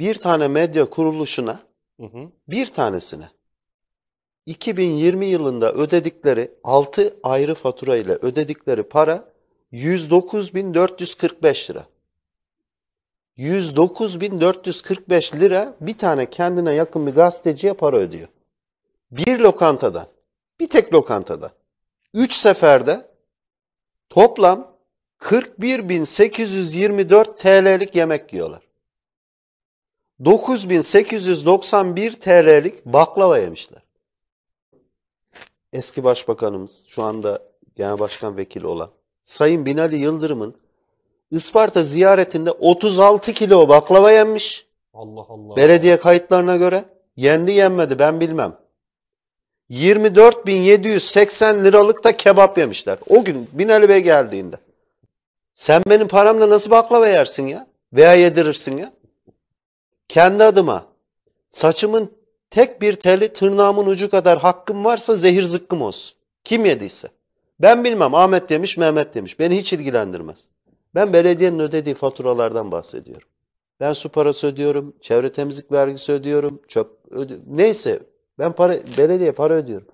bir tane medya kuruluşuna hı hı. bir tanesine 2020 yılında ödedikleri 6 ayrı fatura ile ödedikleri para 109.445 lira. 109.445 lira bir tane kendine yakın bir gazeteciye para ödüyor. Bir lokantadan, bir tek lokantada, 3 seferde toplam 41.824 TL'lik yemek yiyorlar. 9891 TL'lik baklava yemişler. Eski başbakanımız, şu anda genel başkan vekili olan Sayın Binali Yıldırım'ın Isparta ziyaretinde 36 kilo baklava yenmiş. Allah Allah. Belediye kayıtlarına göre yendi yenmedi ben bilmem. 24.780 liralık da kebap yemişler. O gün Binali Bey geldiğinde. Sen benim paramla nasıl baklava yersin ya? Veya yedirirsin ya? Kendi adıma saçımın tek bir teli tırnağımın ucu kadar hakkım varsa zehir zıkkım olsun. Kim yediyse. Ben bilmem Ahmet demiş Mehmet demiş. Beni hiç ilgilendirmez. Ben belediyenin ödediği faturalardan bahsediyorum. Ben su parası ödüyorum, çevre temizlik vergisi ödüyorum, çöp ödü neyse ben para belediye para ödüyorum.